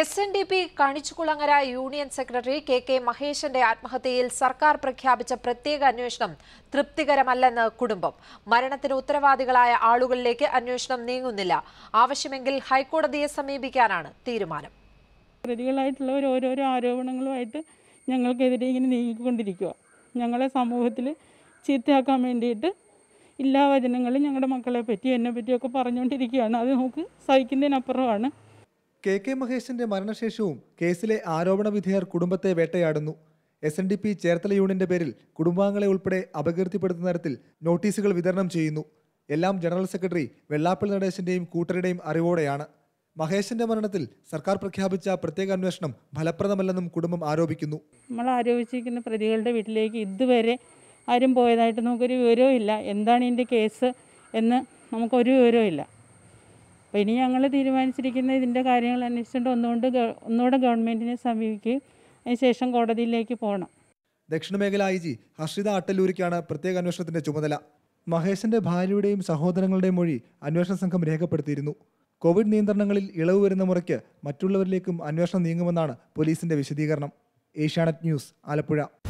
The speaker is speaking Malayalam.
S N D P Kanichukulangara union secretary K K മഹേഷിന്റെ ആത്മഹത്യയിൽ സർക്കാർ പ്രഖ്യാപിച്ച പ്രത്യേക അന്വേഷണം തൃപ്തികരമല്ലെന്ന് കുടുംബം മരണത്തിന് ഉത്തരവാദികളായ ആളുകളിലേക്ക് അന്വേഷണം നീങ്ങുന്നില്ല ആവശ്യമെങ്കിൽ ഹൈക്കോടതിയെ സമീപിക്കാനാണ് തീരുമാനം പ്രതികളായിട്ടുള്ള ഓരോരോ ആരോപണങ്ങളുമായിട്ട് ഞങ്ങൾക്കെതിരെ ഇങ്ങനെ നീങ്ങിക്കൊണ്ടിരിക്കുക ഞങ്ങളെ സമൂഹത്തിൽ ചീത്തയാക്കാൻ വേണ്ടിയിട്ട് എല്ലാ വചനങ്ങളും ഞങ്ങളുടെ മക്കളെ പറ്റി എന്നെ പറ്റിയൊക്കെ പറഞ്ഞുകൊണ്ടിരിക്കുകയാണ് അത് നമുക്ക് സഹിക്കുന്നതിനപ്പുറമാണ് കെ കെ മഹേഷിന്റെ മരണശേഷവും കേസിലെ ആരോപണ വിധേയർ കുടുംബത്തെ വേട്ടയാടുന്നു S N D P Cherthala യൂണിയന്റെ പേരിൽ കുടുംബാംഗങ്ങളെ ഉൾപ്പെടെ അപകീർത്തിപ്പെടുത്തുന്ന തരത്തിൽ നോട്ടീസുകൾ വിതരണം ചെയ്യുന്നു എല്ലാം ജനറൽ സെക്രട്ടറി വെള്ളാപ്പള്ളി നടേശന്റെയും കൂട്ടരുടെയും അറിവോടെയാണ് മഹേഷിന്റെ മരണത്തിൽ സർക്കാർ പ്രഖ്യാപിച്ച പ്രത്യേക അന്വേഷണം ഫലപ്രദമല്ലെന്നും കുടുംബം ആരോപിക്കുന്നു നമ്മൾ ആരോപിച്ചിരിക്കുന്ന പ്രതികളുടെ വീട്ടിലേക്ക് ഇതുവരെ ആരും പോയതായിട്ട് നമുക്കൊരു വിവരവും ഇല്ല എന്താണ് ഇതിൻ്റെ കേസ് എന്ന് നമുക്കൊരു വിവരവും ഇല്ല അപ്പോൾ ഇനി ഞങ്ങൾ തീരുമാനിച്ചിരിക്കുന്ന ഇതിൻ്റെ കാര്യങ്ങൾ അന്വേഷിച്ചുകൊണ്ട് ഒന്നുകൊണ്ട് ഒന്നുകൂടെ ഗവൺമെൻറ്റിനെ സമീപിക്കുകയും അതിനുശേഷം കോടതിയിലേക്ക് പോകണം ദക്ഷിണ മേഖല ഐ ജി ഹർഷിത അട്ടല്ലൂരിക്കാണ് പ്രത്യേക അന്വേഷണത്തിന്റെ ചുമതല മഹേഷിൻ്റെ ഭാര്യയുടെയും സഹോദരങ്ങളുടെയും മൊഴി അന്വേഷണ സംഘം രേഖപ്പെടുത്തിയിരുന്നു കോവിഡ് നിയന്ത്രണങ്ങളിൽ ഇളവ് വരുന്ന മുറയ്ക്ക് മറ്റുള്ളവരിലേക്കും അന്വേഷണം നീങ്ങുമെന്നാണ് പോലീസിൻ്റെ വിശദീകരണം ഏഷ്യാനെറ്റ് ന്യൂസ് ആലപ്പുഴ